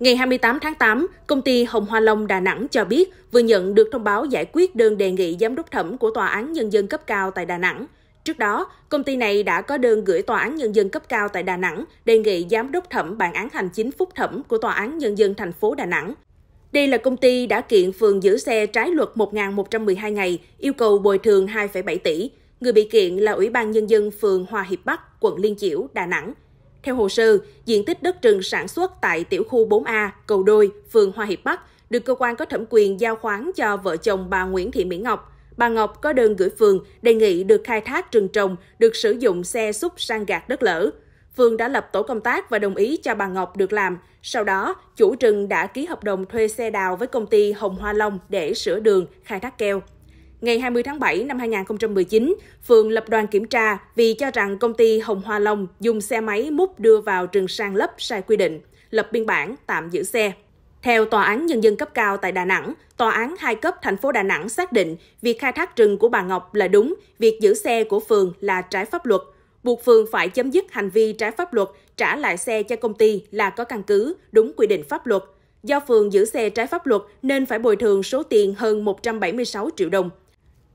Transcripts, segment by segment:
Ngày 28 tháng 8, công ty Hồng Hoa Long Đà Nẵng cho biết vừa nhận được thông báo giải quyết đơn đề nghị giám đốc thẩm của Tòa án Nhân dân cấp cao tại Đà Nẵng. Trước đó, công ty này đã có đơn gửi Tòa án Nhân dân cấp cao tại Đà Nẵng đề nghị giám đốc thẩm bản án hành chính phúc thẩm của Tòa án Nhân dân thành phố Đà Nẵng. Đây là công ty đã kiện phường giữ xe trái luật 1.112 ngày, yêu cầu bồi thường 2,7 tỷ. Người bị kiện là Ủy ban Nhân dân phường Hòa Hiệp Bắc, quận Liên Chiểu, Đà Nẵng, theo hồ sơ, diện tích đất rừng sản xuất tại tiểu khu 4A, Cầu Đôi, phường Hoa Hiệp Bắc được cơ quan có thẩm quyền giao khoán cho vợ chồng bà Nguyễn Thị Mỹ Ngọc. Bà Ngọc có đơn gửi phường đề nghị được khai thác rừng trồng, được sử dụng xe xúc sang gạt đất lở. Phường đã lập tổ công tác và đồng ý cho bà Ngọc được làm. Sau đó, chủ rừng đã ký hợp đồng thuê xe đào với công ty Hồng Hoa Long để sửa đường, khai thác keo ngày 20 tháng 7 năm 2019, phường lập đoàn kiểm tra vì cho rằng công ty Hồng Hoa Long dùng xe máy múc đưa vào trường sang lấp sai quy định, lập biên bản tạm giữ xe. Theo Tòa án Nhân dân cấp cao tại Đà Nẵng, Tòa án hai cấp thành phố Đà Nẵng xác định việc khai thác rừng của bà Ngọc là đúng, việc giữ xe của phường là trái pháp luật. Buộc phường phải chấm dứt hành vi trái pháp luật, trả lại xe cho công ty là có căn cứ, đúng quy định pháp luật. Do phường giữ xe trái pháp luật nên phải bồi thường số tiền hơn 176 triệu đồng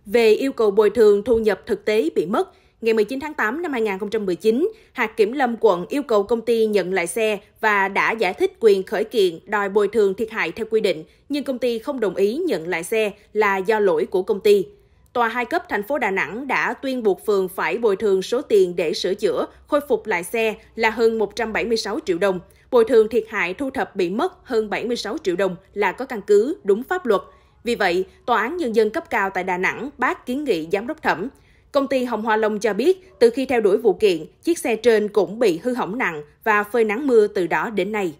về yêu cầu bồi thường thu nhập thực tế bị mất, ngày 19 tháng 8 năm 2019, hạt kiểm lâm quận yêu cầu công ty nhận lại xe và đã giải thích quyền khởi kiện đòi bồi thường thiệt hại theo quy định, nhưng công ty không đồng ý nhận lại xe là do lỗi của công ty. Tòa hai cấp thành phố Đà Nẵng đã tuyên buộc phường phải bồi thường số tiền để sửa chữa, khôi phục lại xe là hơn 176 triệu đồng. Bồi thường thiệt hại thu thập bị mất hơn 76 triệu đồng là có căn cứ, đúng pháp luật – vì vậy, Tòa án Nhân dân cấp cao tại Đà Nẵng bác kiến nghị giám đốc thẩm. Công ty Hồng Hoa Long cho biết, từ khi theo đuổi vụ kiện, chiếc xe trên cũng bị hư hỏng nặng và phơi nắng mưa từ đó đến nay.